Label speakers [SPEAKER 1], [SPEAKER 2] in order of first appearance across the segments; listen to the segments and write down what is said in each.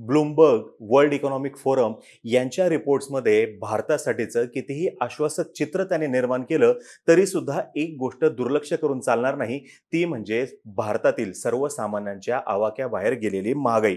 [SPEAKER 1] Bloomberg world economic forum यांच्या रिपोर्ट्समध्ये भारतासाठीचं कितीही आश्वासक चित्र त्याने निर्माण केलं तरी सुद्धा एक गोष्ट दुर्लक्ष करून चालणार नाही ती म्हणजे भारतातील सर्वसामान्यांच्या आवाक्याबाहेर गेलेली महागाई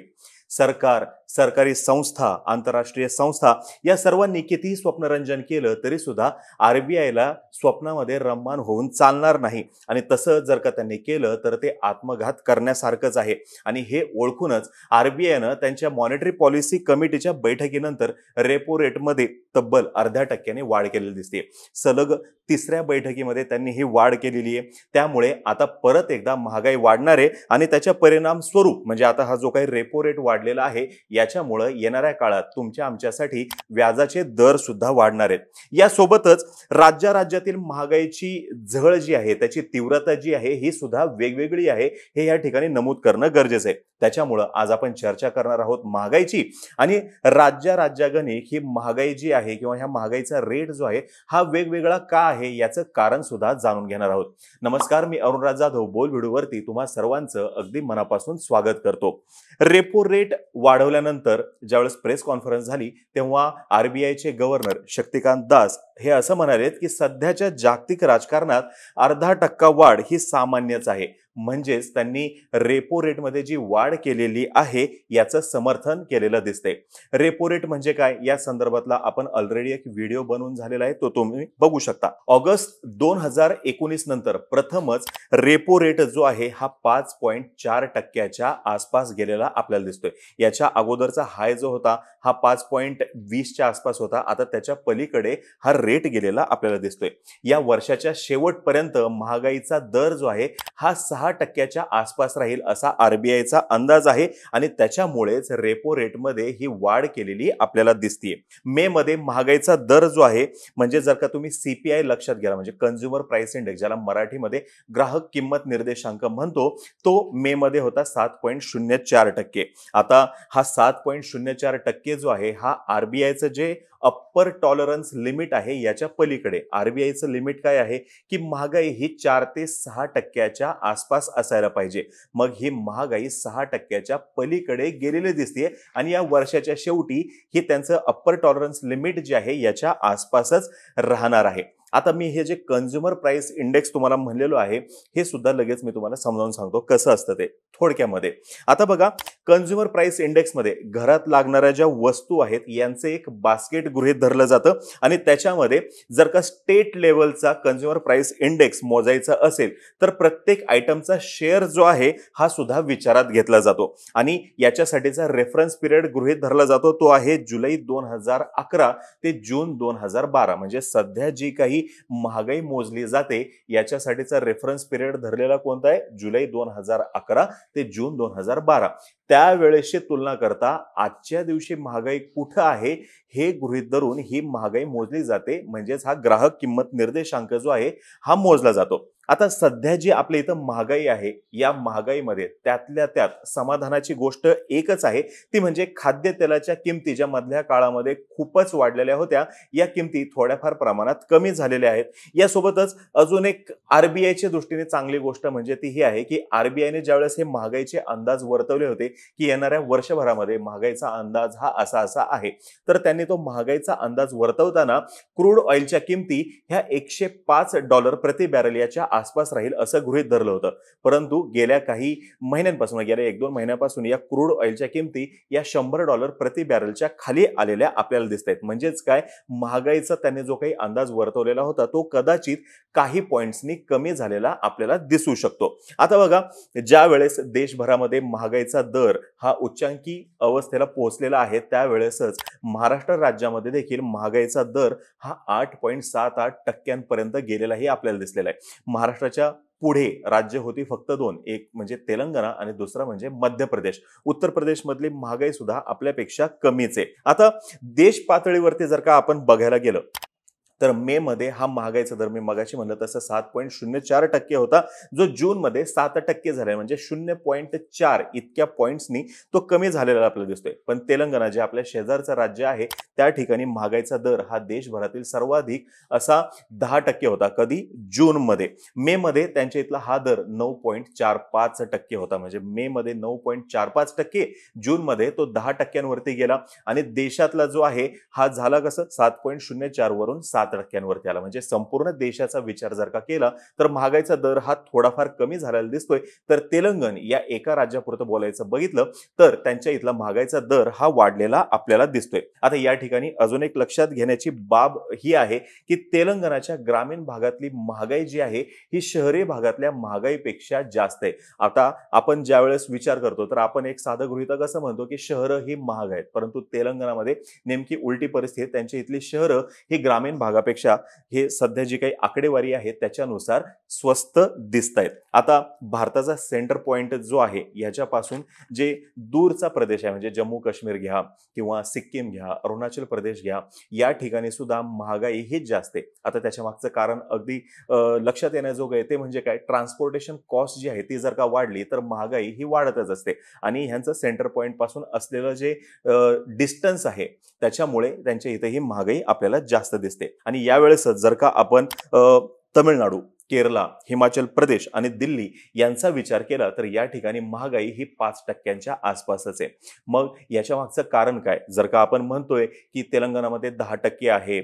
[SPEAKER 1] सरकार सरकारी संस्था आंतरराष्ट्रीय संस्था या सर्वांनी कितीही स्वप्नरंजन केलं तरी सुद्धा आर बी आयला स्वप्नामध्ये रममान होऊन चालणार नाही आणि तसं जर का त्यांनी केलं तर ते आत्मघात करण्यासारखंच आहे आणि हे ओळखूनच आर बी आयनं त्यांच्या मॉनिटरी पॉलिसी कमिटीच्या बैठकीनंतर रेपो रेटमध्ये तब्बल अर्ध्या टक्क्याने वाढ केलेली दिसते सलग तिसऱ्या बैठकीमध्ये त्यांनी ही वाढ केलेली आहे त्यामुळे आता परत एकदा महागाई वाढणार आहे आणि त्याच्या परिणाम स्वरूप म्हणजे आता हा जो काही रेपो रेट वाढलेला आहे याच्यामुळं येणाऱ्या काळात तुमच्या आमच्यासाठी व्याजाचे दर सुद्धा वाढणार आहेत यासोबतच राज्या राज्यातील महागाईची झळ जी आहे त्याची तीव्रता जी आहे ही सुद्धा वेगवेगळी आहे हे या ठिकाणी नमूद करणं गरजेचं आहे त्याच्यामुळं आज आपण चर्चा करणार आहोत महागाईची आणि राज्या राज्यागणिक ही महागाई जी आहे किंवा ह्या महागाईचा रेट जो आहे हा वेगवेगळा का आहे याचं कारण सुद्धा जाणून घेणार आहोत नमस्कार मी अरुणराज जाधव बोल व्हिडिओवरती तुम्हा सर्वांचं अगदी मनापासून स्वागत करतो रेपो रेट वाढवल्या नंतर ज्यावेळेस प्रेस कॉन्फरन्स झाली तेव्हा चे गव्हर्नर शक्तिकांत दास हे असं म्हणालेत की सध्याच्या जागतिक राजकारणात अर्धा टक्का वाढ ही सामान्यच आहे म्हणजेच त्यांनी रेपो रेटमध्ये जी वाढ केलेली आहे याचं समर्थन केलेलं दिसते रेपो रेट म्हणजे काय या संदर्भातला आपण ऑलरेडी एक व्हिडिओ बनवून झालेला आहे तो तुम्ही बघू शकता ऑगस्ट दोन हजार एकोणीस नंतर प्रथमच रेपो रेट जो आहे हा पाच पॉईंट चार टक्क्याच्या आसपास गेलेला आपल्याला दिसतोय याच्या अगोदरचा हाय जो होता हा पाच पॉईंट वीसच्या आसपास होता आता त्याच्या पलीकडे हा रेट गेलेला आपल्याला दिसतोय या वर्षाच्या शेवटपर्यंत महागाईचा दर जो आहे हा सहा दहा टक्क्याच्या आसपास राहील असा आरबीआयचा अंदाज आहे आणि त्याच्यामुळेच रेपो रेटमध्ये ही वाढ केलेली आपल्याला दिसतीये मे मध्ये महागाईचा दर जो आहे म्हणजे जर का तुम्ही सीपीआय लक्षात घ्याला म्हणजे कन्झ्युमर प्राइस इंडेक्स ज्याला मराठीमध्ये ग्राहक किंमत निर्देशांक म्हणतो तो मे मध्ये होता सात पॉईंट शून्य चार टक्के आता हा सात पॉईंट शून्य चार टक्के जो आहे हा आरबीआयचं जे अप्पर टॉलरन्स लिमिट आहे याच्या पलीकडे आरबीआयचं लिमिट काय आहे की महागाई ही चार ते सहा टक्क्याच्या आसपास आसपास असायला पाहिजे मग ही महागाई सहा टक्क्याच्या पलीकडे गेलेली दिसते आणि या वर्षाच्या शेवटी ही त्यांचं अप्पर टॉलरन्स लिमिट जे आहे याच्या आसपासच राहणार आहे आता मी हे जे कन्झ्युमर प्राइस इंडेक्स तुम्हाला म्हणलेलो आहे हे सुद्धा लगेच मी तुम्हाला समजावून सांगतो कसं असतं ते थोडक्यामध्ये आता बघा कन्झ्युमर प्राइस इंडेक्समध्ये घरात लागणाऱ्या ज्या वस्तू आहेत यांचे एक बास्केट गृहीत धरलं जातं आणि त्याच्यामध्ये जर का स्टेट लेवलचा कन्झ्युमर प्राइस इंडेक्स मोजायचा असेल तर प्रत्येक आयटमचा शेअर जो आहे हा सुद्धा विचारात घेतला जातो आणि याच्यासाठीचा रेफरन्स पिरियड गृहीत धरला जातो तो आहे जुलै दोन हजार अकरा ते जून दोन हजार बारा म्हणजे सध्या जी काही महागाई मोजली जाते याच्यासाठीचा रेफरन्स पिरियड धरलेला कोणता आहे जुलै दोन हजार अकरा ते जून दोन हजार बारा त्यावेळेशी तुलना करता आजच्या दिवशी महागाई कुठं आहे हे गृहित धरून ही महागाई मोजली जाते म्हणजेच हा ग्राहक किंमत निर्देशांक जो आहे हा मोजला जातो आता सध्या जी आपल्या इथं महागाई आहे या महागाईमध्ये त्यातल्या त्यात समाधानाची गोष्ट एकच आहे ती म्हणजे खाद्यतेलाच्या किमती ज्या मधल्या काळामध्ये खूपच वाढलेल्या होत्या या किमती थोड्याफार प्रमाणात कमी झालेल्या आहेत यासोबतच अजून एक आयच्या दृष्टीने चांगली गोष्ट म्हणजे ती ही आहे की आरबीआयने ज्यावेळेस हे महागाईचे अंदाज वर्तवले होते की येणाऱ्या वर्षभरामध्ये महागाईचा अंदाज हा असा असा आहे तर त्यांनी तो महागाईचा अंदाज वर्तवताना क्रूड ऑइलच्या किमती ह्या एकशे पाच डॉलर प्रति बॅरल याच्या आसपास राहील असं गृहित धरलं होतं परंतु गेल्या काही महिन्यांपासून गेल्या एक दोन महिन्यापासून या क्रूड ऑइलच्या किमती या शंभर डॉलर प्रति बॅरलच्या खाली आलेल्या आपल्याला दिसत आहेत म्हणजेच काय महागाईचा त्यांनी जो काही अंदाज वर्तवलेला होता तो कदाचित काही पॉईंट्सनी कमी झालेला आपल्याला दिसू शकतो आता बघा ज्या वेळेस देशभरामध्ये महागाईचा दर हा उच्चांकी अवस्थेला पोहोचलेला आहे त्यावेळेसच महाराष्ट्र राज्यामध्ये देखील महागाईचा दर हा आठ पॉईंट सात आठ टक्क्यांपर्यंत गेलेलाही आपल्याला दिसलेला आहे महाराष्ट्राच्या पुढे राज्य होती फक्त दोन एक म्हणजे तेलंगणा आणि दुसरा म्हणजे मध्य प्रदेश उत्तर मधली महागाई सुद्धा आपल्यापेक्षा कमीच आहे आता देश पातळीवरती जर का आपण बघायला गेलं तर मे मध्ये हा महागाईचा दर मी मगाशी म्हणलं तसं सात पॉईंट शून्य चार टक्के होता जो जून मध्ये सात टक्के झाला म्हणजे शून्य पॉईंट चार इतक्या पॉईंटनी तो कमी झालेला आपल्याला दिसतोय पण तेलंगणा जे आपल्या शेजारचं राज्य आहे त्या ठिकाणी महागाईचा दर हा देशभरातील सर्वाधिक असा दहा टक्के होता कधी जूनमध्ये मे मध्ये त्यांच्या इथला हा दर नऊ पॉईंट चार पाच टक्के होता म्हणजे मे मध्ये नऊ पॉईंट चार पाच टक्के जूनमध्ये तो दहा टक्क्यांवरती गेला आणि देशातला जो आहे हा झाला कसं सात पॉईंट शून्य चार वरून सात टक्क्यांवरती आला म्हणजे संपूर्ण देशाचा विचार जर का केला तर महागाईचा दर हा थोडाफार कमी झालेला दिसतोय तर तेलंगण या एका राज्यापुरतं बोलायचं बघितलं तर त्यांच्या इथला महागाईचा दर हा वाढलेला आपल्याला दिसतोय आता या ठिकाणी अजून एक लक्षात घेण्याची बाब ही आहे की तेलंगणाच्या ग्रामीण भागातली महागाई जी आहे ही शहरी भागातल्या महागाईपेक्षा जास्त आहे आता आपण ज्यावेळेस विचार करतो तर आपण एक साधं गृहितक असं म्हणतो की शहरं ही महाग आहेत परंतु तेलंगणामध्ये नेमकी उलटी परिस्थिती त्यांची इथली शहरं ही ग्रामीण भागापेक्षा हे सध्या जी काही आकडेवारी आहे त्याच्यानुसार स्वस्त दिसत आहेत आता भारताचा सेंटर पॉइंट जो आहे ह्याच्यापासून जे दूरचा प्रदेश आहे म्हणजे जम्मू काश्मीर घ्या किंवा सिक्कीम घ्या अरुणाचल अरुणाचल प्रदेश घ्या या ठिकाणी सुद्धा महागाई हीच जास्त आहे आता त्याच्या मागचं कारण अगदी लक्षात येण्याजोगं आहे ते म्हणजे काय ट्रान्सपोर्टेशन कॉस्ट जी आहे ती जर का वाढली तर महागाई ही वाढतच असते आणि ह्यांचं सेंटर पॉईंट पासून असलेलं जे डिस्टन्स आहे त्याच्यामुळे त्यांच्या इथे ही महागाई आपल्याला जास्त दिसते आणि यावेळेसच जर का आपण तमिळनाडू केरला हिमाचल प्रदेश आणि दिल्ली यांचा विचार केला तर या ठिकाणी महागाई ही पाच टक्क्यांच्या आसपासच आहे मग याच्या मागचं कारण काय जर का आपण म्हणतोय की तेलंगणामध्ये दहा टक्के आहे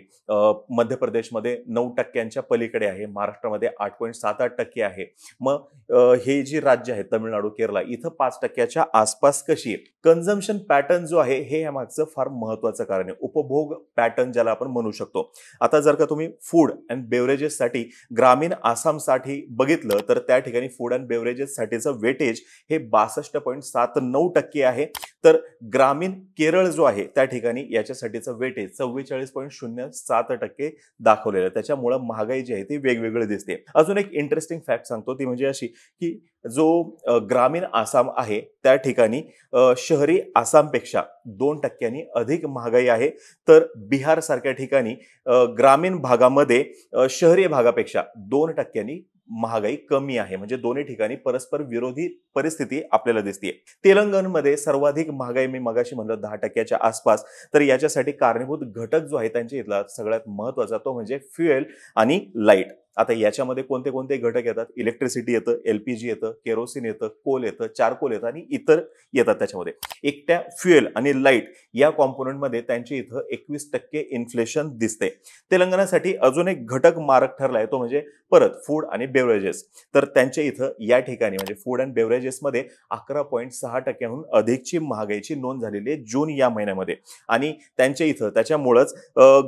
[SPEAKER 1] मध्य प्रदेशमध्ये नऊ टक्क्यांच्या पलीकडे आहे महाराष्ट्रामध्ये आठ पॉईंट सात आठ टक्के आहे मग हे जी राज्य आहे तमिळनाडू केरला इथं पाच टक्क्याच्या आसपास कशी कन्झम्पन पॅटर्न जो आहे हे या मागचं फार महत्वाचं कारण आहे उपभोग पॅटर्न ज्याला आपण म्हणू शकतो आता जर का तुम्ही फूड अँड बेवरेजेससाठी ग्रामीण आसामसाठी बघितलं तर त्या ठिकाणी फूड अँड बेवरेजेससाठीचं वेटेज हे बासष्ट पॉईंट सात नऊ टक्के आहे तर ग्रामीण केरळ जो आहे त्या ठिकाणी याच्यासाठीचं वेटेज चव्वेचाळीस पॉईंट शून्य सात टक्के दाखवलेलं त्याच्यामुळं महागाई जी आहे ती वेगवेगळी दिसते अजून एक इंटरेस्टिंग फॅक्ट सांगतो ती म्हणजे अशी की जो ग्रामीण आसाम आहे त्या ठिकाणी शहरी आसामपेक्षा दोन टक्क्यांनी अधिक महागाई आहे तर बिहारसारख्या ठिकाणी ग्रामीण भागामध्ये शहरी भागापेक्षा दोन टक्क्यांनी महागाई कमी आहे म्हणजे दोन्ही ठिकाणी परस्पर विरोधी परिस्थिती आपल्याला दिसते तेलंगणमध्ये सर्वाधिक महागाई मी मगाशी म्हणलं दहा टक्क्याच्या आसपास तर याच्यासाठी कारणीभूत घटक जो आहे त्यांच्या इथला सगळ्यात महत्वाचा तो म्हणजे फ्युएल आणि लाईट आता याच्यामध्ये कोणते कोणते घटक येतात इलेक्ट्रिसिटी येतं एलपीजी येतं केरोसिन येतं कोल येतं चारकोल येतं आणि इतर येतात त्याच्यामध्ये एकट्या फ्युएल आणि लाईट या कॉम्पोनंटमध्ये त्यांची इथं एकवीस टक्के इन्फ्लेशन दिसते तेलंगणासाठी अजून एक घटक मारक ठरलाय तो म्हणजे परत फूड आणि बेवरेजेस तर त्यांच्या इथं या ठिकाणी म्हणजे फूड अँड बेवरेजेसमध्ये अकरा पॉईंट सहा टक्क्याहून अधिकची महागाईची नोंद झालेली आहे जून या महिन्यामध्ये आणि त्यांच्या इथं त्याच्यामुळंच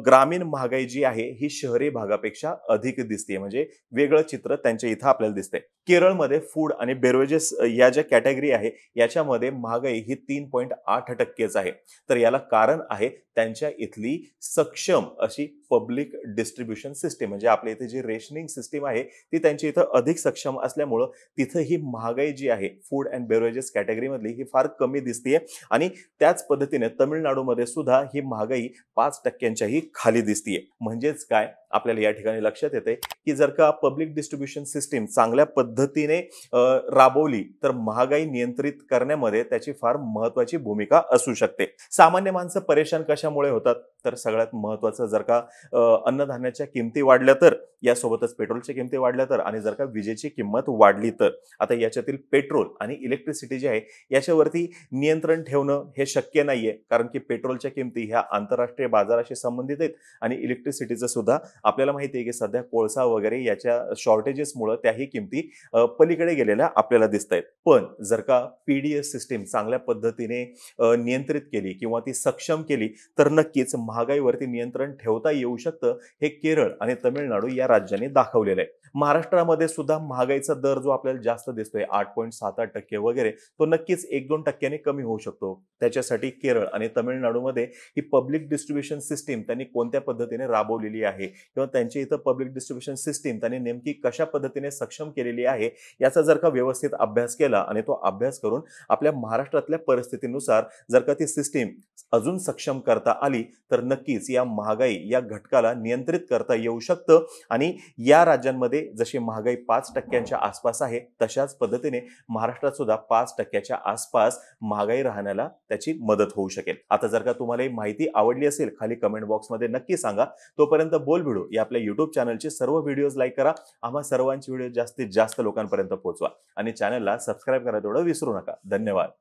[SPEAKER 1] ग्रामीण महागाई जी आहे ही शहरी भागापेक्षा अधिक दिसते म्हणजे वेगळं चित्र त्यांच्या इथं आपल्याला दिसतंय केरळमध्ये फूड आणि बेरोजेस या ज्या कॅटेगरी आहे याच्यामध्ये महागाई ही तीन पॉईंट आठ टक्केच आहे तर याला कारण आहे त्यांच्या इथली सक्षम अशी पब्लिक डिस्ट्रीब्युशन सिस्टीम म्हणजे आपल्या इथे जी रेशनिंग सिस्टीम आहे ती त्यांच्या इथं अधिक सक्षम असल्यामुळं तिथं ही महागाई जी आहे फूड अँड कॅटेगरी कॅटेगरीमधली ही फार कमी दिसते आणि त्याच पद्धतीने तमिळनाडूमध्ये सुद्धा ही महागाई पाच टक्क्यांच्याही खाली दिसतीये म्हणजेच काय आपल्याला या ठिकाणी लक्षात येते की जर का पब्लिक डिस्ट्रीब्युशन सिस्टीम चांगल्या पद्धतीने राबवली तर महागाई नियंत्रित करण्यामध्ये त्याची फार महत्वाची भूमिका असू शकते सामान्य माणसं परेशान कशामुळे होतात तर सगळ्यात महत्वाचं जर का अन्नधान्याच्या किमती वाढल्या तर यासोबतच पेट्रोलच्या किमती वाढल्या तर आणि जर का विजेची किंमत वाढली तर आता याच्यातील पेट्रोल आणि इलेक्ट्रिसिटी जे आहे याच्यावरती नियंत्रण ठेवणं हे शक्य आहे कारण की पेट्रोलच्या किमती ह्या आंतरराष्ट्रीय बाजाराशी संबंधित आहेत आणि इलेक्ट्रिसिटीचं सुद्धा आपल्याला माहिती आहे की सध्या कोळसा वगैरे याच्या शॉर्टेजेसमुळं त्याही किमती पलीकडे गेलेल्या आपल्याला दिसत आहेत पण जर का पीडीएस सिस्टीम चांगल्या पद्धतीने नियंत्रित केली किंवा ती सक्षम केली तर नक्कीच महागाईवरती नियंत्रण ठेवता येऊ शकतं हे केरळ आणि तमिळनाडू या राज्यांनी दाखवलेलं आहे महाराष्ट्रामध्ये सुद्धा महागाईचा दर जो आपल्याला जास्त दिसतोय आठ पॉईंट सात आठ टक्के वगैरे तो नक्कीच एक दोन टक्क्याने कमी होऊ शकतो त्याच्यासाठी केरळ आणि तमिळनाडूमध्ये ही पब्लिक डिस्ट्रीब्युशन सिस्टीम त्यांनी कोणत्या पद्धतीने राबवलेली आहे किंवा त्यांची इथं पब्लिक डिस्ट्रीब्युशन सिस्टीम त्यांनी नेमकी कशा पद्धतीने सक्षम केलेली आहे याचा जर का व्यवस्थित अभ्यास केला आणि तो अभ्यास करून आपल्या महाराष्ट्रातल्या परिस्थितीनुसार जर का ती सिस्टीम अजून सक्षम करता आली तर नक्कीच या महागाई या घटकाला नियंत्रित करता येऊ शकतं आणि या राज्यांमध्ये जशी महागाई पाच टक्क्यांच्या आसपास आहे तशाच पद्धतीने महाराष्ट्रात सुद्धा पाच टक्क्याच्या आसपास महागाई राहण्याला त्याची मदत होऊ शकेल आता जर का तुम्हाला ही माहिती आवडली असेल खाली कमेंट बॉक्समध्ये नक्की सांगा तोपर्यंत बोल भिडू या आपल्या युट्यूब चॅनलचे सर्व व्हिडिओज लाईक करा आम्हा सर्वांचे व्हिडिओ जास्तीत जास्त लोकांपर्यंत पोहोचवा आणि चॅनलला सबस्क्राईब करा तेवढं विसरू नका धन्यवाद